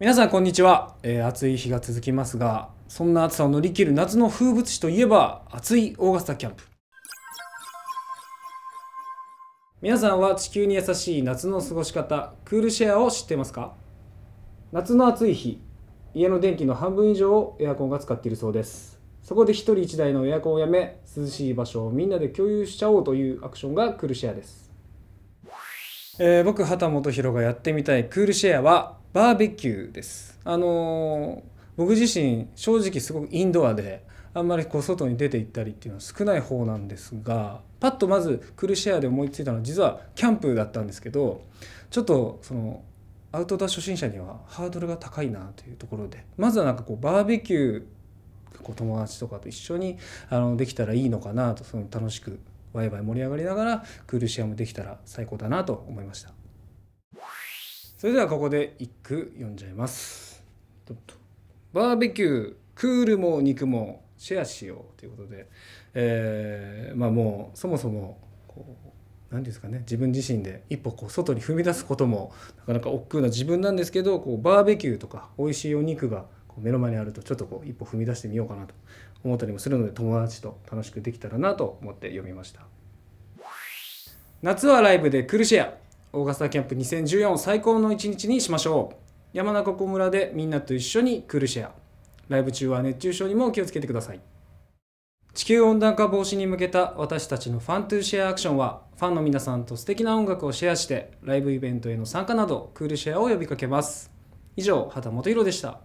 皆さんこんにちは、えー、暑い日が続きますがそんな暑さを乗り切る夏の風物詩といえば暑いオーガスタキャンプ皆さんは地球に優しい夏の過ごし方クールシェアを知っていますか夏の暑い日家の電気の半分以上をエアコンが使っているそうですそこで一人一台のエアコンをやめ涼しい場所をみんなで共有しちゃおうというアクションがクールシェアです、えー、僕畑本博がやってみたいクールシェアはバーベキューです。あの僕自身正直すごくインドアであんまりこう外に出て行ったりっていうのは少ない方なんですがパッとまずクルシェアで思いついたのは実はキャンプだったんですけどちょっとそのアウトドア初心者にはハードルが高いなというところでまずはなんかこうバーベキューこう友達とかと一緒にあのできたらいいのかなとその楽しくワイワイ盛り上がりながらクールシェアもできたら最高だなと思いました。それではここで一句読んじゃいますバーベキュークールも肉もシェアしようということで、えー、まあもうそもそもこう何ですかね自分自身で一歩こう外に踏み出すこともなかなか億劫な自分なんですけどこうバーベキューとか美味しいお肉が目の前にあるとちょっとこう一歩踏み出してみようかなと思ったりもするので友達と楽しくできたらなと思って読みました。夏はライブでクルシェアオーガスタキャンプ2014を最高の一日にしましょう山中湖村でみんなと一緒にクールシェアライブ中は熱中症にも気をつけてください地球温暖化防止に向けた私たちのファントゥーシェアアクションはファンの皆さんと素敵な音楽をシェアしてライブイベントへの参加などクールシェアを呼びかけます以上畑元博でした